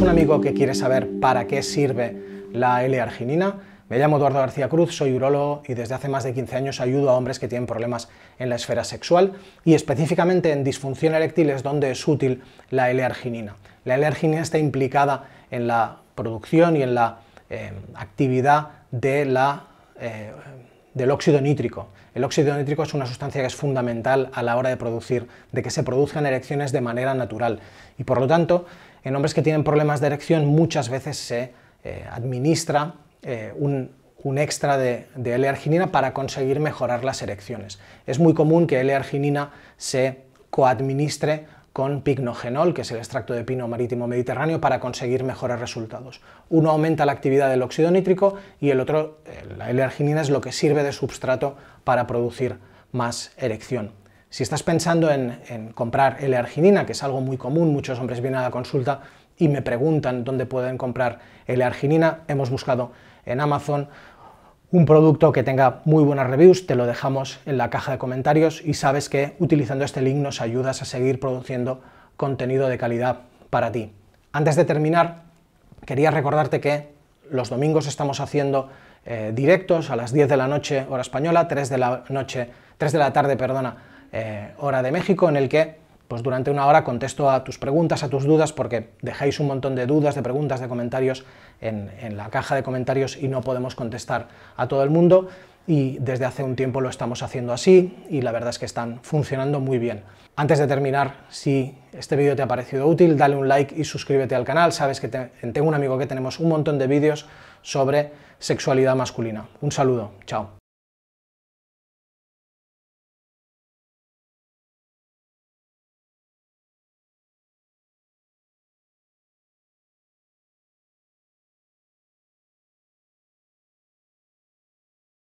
un amigo que quiere saber para qué sirve la L-arginina? Me llamo Eduardo García Cruz, soy urólogo y desde hace más de 15 años ayudo a hombres que tienen problemas en la esfera sexual y específicamente en disfunción eréctil es donde es útil la L-arginina. La L-arginina está implicada en la producción y en la eh, actividad de la, eh, del óxido nítrico. El óxido nítrico es una sustancia que es fundamental a la hora de producir, de que se produzcan erecciones de manera natural y por lo tanto en hombres que tienen problemas de erección muchas veces se eh, administra eh, un, extra de, de L-arginina para conseguir mejorar las erecciones. Es muy común que L-arginina se coadministre con pignogenol, que es el extracto de pino marítimo mediterráneo, para conseguir mejores resultados. Uno aumenta la actividad del óxido nítrico y el otro, eh, la L-arginina, es lo que sirve de substrato para producir más erección. Si estás pensando en, comprar L-arginina, que es algo muy común, muchos hombres vienen a la consulta y me preguntan dónde pueden comprar L-arginina, hemos buscado en Amazon un producto que tenga muy buenas reviews, te lo dejamos en la caja de comentarios y sabes que utilizando este link nos ayudas a seguir produciendo contenido de calidad para ti. Antes de terminar, quería recordarte que los domingos estamos haciendo eh, directos a las 10 de la noche hora española, 3 de la noche, 3 de la tarde, perdona, eh, hora de México, en el que pues durante una hora contesto a tus preguntas, a tus dudas, porque dejáis un montón de dudas, de preguntas, de comentarios en, la caja de comentarios y no podemos contestar a todo el mundo. Y desde hace un tiempo lo estamos haciendo así y la verdad es que están funcionando muy bien. Antes de terminar, si este vídeo te ha parecido útil, dale un like y suscríbete al canal. Sabes que tengo un amigo que tenemos un montón de vídeos sobre sexualidad masculina. Un saludo, chao.